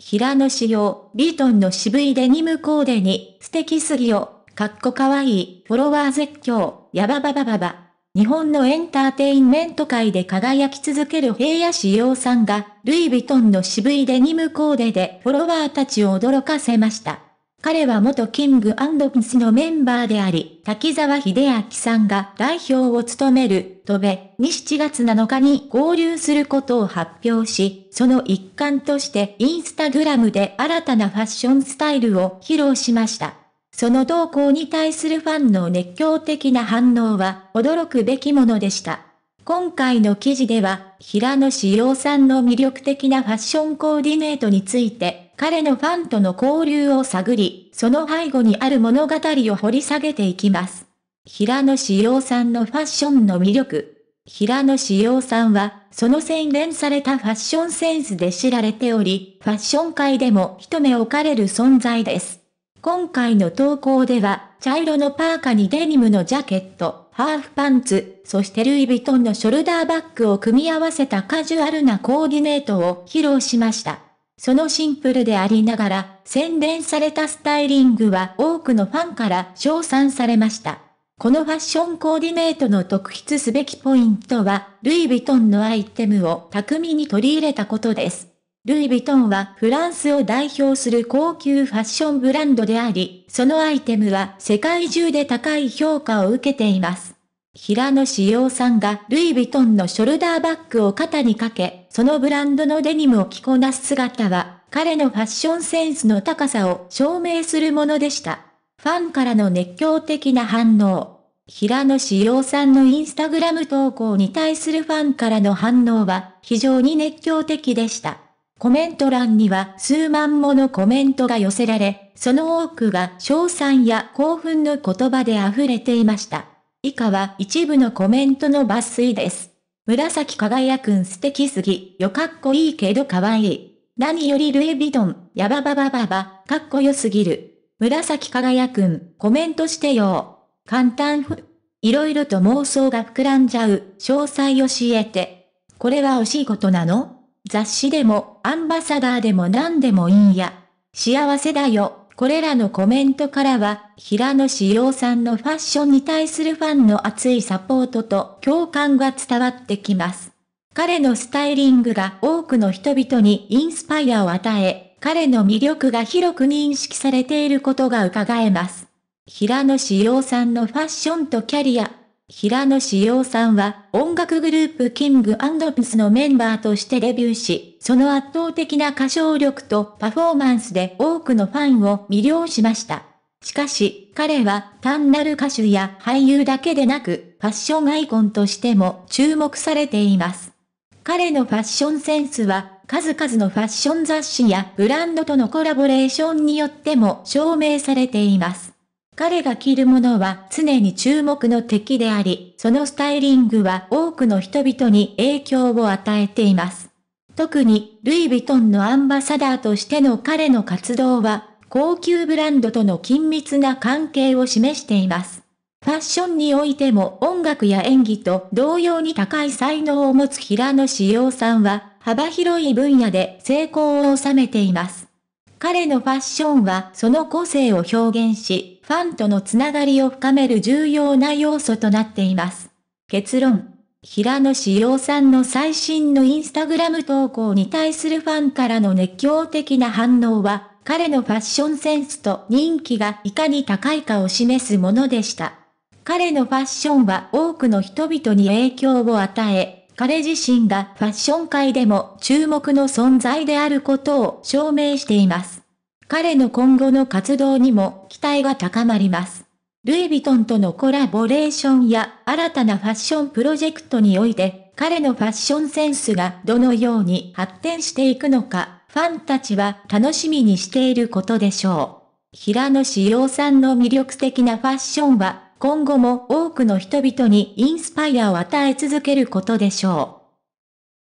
平野仕様、ビートンの渋いデニムコーデに、素敵すぎよ、かっこかわいい、フォロワー絶叫、やばばばばば。日本のエンターテインメント界で輝き続ける平野紫耀さんが、ルイ・ヴィトンの渋いデニムコーデでフォロワーたちを驚かせました。彼は元キングピスのメンバーであり、滝沢秀明さんが代表を務める、とべ、に7月7日に合流することを発表し、その一環としてインスタグラムで新たなファッションスタイルを披露しました。その動向に対するファンの熱狂的な反応は驚くべきものでした。今回の記事では、平野志陽さんの魅力的なファッションコーディネートについて彼のファンとの交流を探り、その背後にある物語を掘り下げていきます。平野志陽さんのファッションの魅力。平野志陽さんは、その洗練されたファッションセンスで知られており、ファッション界でも一目置かれる存在です。今回の投稿では、茶色のパーカにデニムのジャケット、ハーフパンツ、そしてルイ・ヴィトンのショルダーバッグを組み合わせたカジュアルなコーディネートを披露しました。そのシンプルでありながら、洗練されたスタイリングは多くのファンから称賛されました。このファッションコーディネートの特筆すべきポイントは、ルイ・ヴィトンのアイテムを巧みに取り入れたことです。ルイ・ヴィトンはフランスを代表する高級ファッションブランドであり、そのアイテムは世界中で高い評価を受けています。平野志陽さんがルイ・ヴィトンのショルダーバッグを肩にかけ、そのブランドのデニムを着こなす姿は、彼のファッションセンスの高さを証明するものでした。ファンからの熱狂的な反応。平野志陽さんのインスタグラム投稿に対するファンからの反応は非常に熱狂的でした。コメント欄には数万ものコメントが寄せられ、その多くが賞賛や興奮の言葉で溢れていました。以下は一部のコメントの抜粋です。紫輝くん素敵すぎ、よかっこいいけどかわいい。何よりルイ・ヴィトン、やばばばばば、かっこよすぎる。紫輝くん、コメントしてよ。簡単ふ。いろいろと妄想が膨らんじゃう、詳細教えて。これは惜しいことなの雑誌でも、アンバサダーでも何でもいいや。幸せだよ。これらのコメントからは、平野志陽さんのファッションに対するファンの熱いサポートと共感が伝わってきます。彼のスタイリングが多くの人々にインスパイアを与え、彼の魅力が広く認識されていることが伺えます。平野志陽さんのファッションとキャリア、平野志耀さんは音楽グループキングピスのメンバーとしてデビューし、その圧倒的な歌唱力とパフォーマンスで多くのファンを魅了しました。しかし、彼は単なる歌手や俳優だけでなく、ファッションアイコンとしても注目されています。彼のファッションセンスは、数々のファッション雑誌やブランドとのコラボレーションによっても証明されています。彼が着るものは常に注目の敵であり、そのスタイリングは多くの人々に影響を与えています。特に、ルイ・ヴィトンのアンバサダーとしての彼の活動は、高級ブランドとの緊密な関係を示しています。ファッションにおいても音楽や演技と同様に高い才能を持つ平野志陽さんは、幅広い分野で成功を収めています。彼のファッションはその個性を表現し、ファンとのつながりを深める重要な要素となっています。結論。平野志陽さんの最新のインスタグラム投稿に対するファンからの熱狂的な反応は、彼のファッションセンスと人気がいかに高いかを示すものでした。彼のファッションは多くの人々に影響を与え、彼自身がファッション界でも注目の存在であることを証明しています。彼の今後の活動にも期待が高まります。ルイ・ヴィトンとのコラボレーションや新たなファッションプロジェクトにおいて、彼のファッションセンスがどのように発展していくのか、ファンたちは楽しみにしていることでしょう。平野志陽さんの魅力的なファッションは今後も多くの人々にインスパイアを与え続けることでしょう。